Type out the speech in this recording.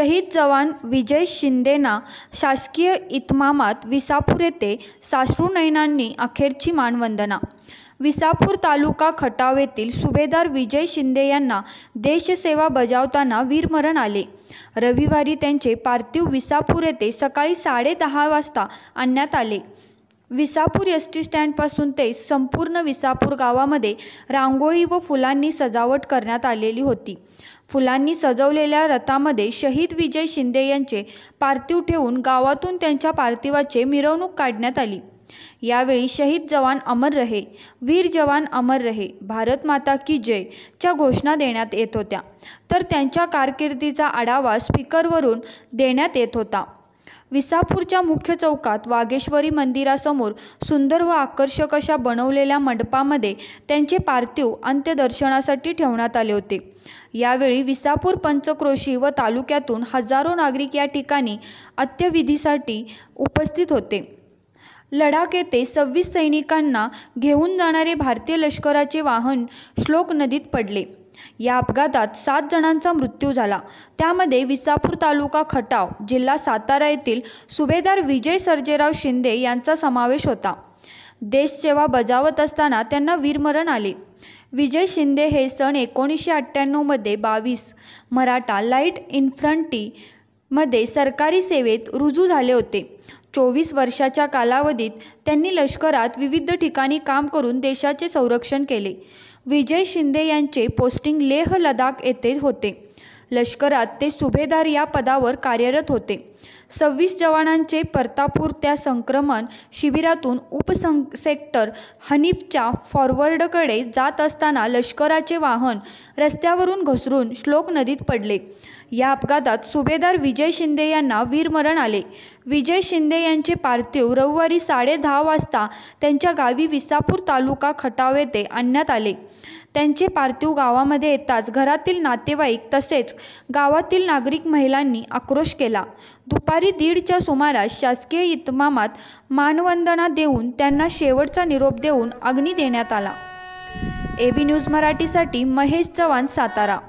शहीद जवान विजय शिंदेना शासकीय इतमामात विसापूर येथे नयनांनी अखेरची मानवंदना विसापूर तालुका खटाव येथील सुभेदार विजय शिंदे यांना देशसेवा बजावताना वीरमरण आले रविवारी त्यांचे पार्थिव विसापूर येथे सकाळी साडेदहा वाजता आणण्यात आले विसापूर एस टी स्टँडपासून ते संपूर्ण विसापूर गावामध्ये रांगोळी व फुलांनी सजावट करण्यात आलेली होती फुलांनी सजवलेल्या रथामध्ये शहीद विजय शिंदे यांचे पार्थिव ठेवून गावातून त्यांच्या पार्थिवाचे मिरवणूक काढण्यात आली यावेळी शहीद जवान अमर रहे वीर जवान अमर रहे भारत माता की जय च्या घोषणा देण्यात येत होत्या तर त्यांच्या कारकिर्दीचा आढावा स्पीकरवरून देण्यात येत होता विसापूरच्या मुख्य चौकात वागेश्वरी मंदिरासमोर सुंदर व आकर्षक अशा बनवलेल्या मंडपामध्ये त्यांचे पार्थिव अंत्यदर्शनासाठी ठेवण्यात आले होते यावेळी विसापूर पंचक्रोशी व तालुक्यातून हजारो नागरिक या ठिकाणी अंत्यविधीसाठी उपस्थित होते लडाख येथे सव्वीस सैनिकांना घेऊन जाणारे भारतीय लष्कराचे वाहन श्लोक नदीत पडले या अपघातात सात जणांचा मृत्यू झाला त्यामध्ये विसापूर तालुका खटाव जिल्हा सातारा येथील सुभेदार विजय सर्जेराव शिंदे यांचा समावेश होता देशसेवा बजावत असताना त्यांना वीरमरण आले विजय शिंदे हे सन एकोणीसशे अठ्ठ्याण्णवमध्ये बावीस मराठा लाईट इन्फ्रंटी मध्ये सरकारी सेवेत रुजू झाले होते चोवीस वर्षाच्या कालावधीत त्यांनी लष्करात विविध ठिकाणी काम करून देशाचे संरक्षण केले विजय शिंदे यांचे पोस्टिंग लेह लडाख येथे होते लष्करात ते सुभेदार या पदावर कार्यरत होते सव्वीस जवानांचे परतापूर त्या संक्रमण शिबिरातून उपसं सेक्टर हनीफच्या फॉरवर्डकडे जात असताना लष्कराचे वाहन रस्त्यावरून घसरून श्लोक नदीत पडले या अपघातात सुभेदार विजय शिंदे यांना वीरमरण आले विजय शिंदे यांचे पार्थिव रविवारी दहा वाजता त्यांच्या गावी विसापूर तालुका खटाव येथे आणण्यात आले त्यांचे पार्थिव गावामध्ये येताच घरातील नातेवाईक तसेच गावातील नागरिक महिलांनी आक्रोश केला दुपारी दीडच्या सुमारास शासकीय इतमामात मानवंदना देऊन त्यांना शेवटचा निरोप देऊन अग्नी देण्यात आला ए बी न्यूज मराठीसाठी महेश चव्हाण सातारा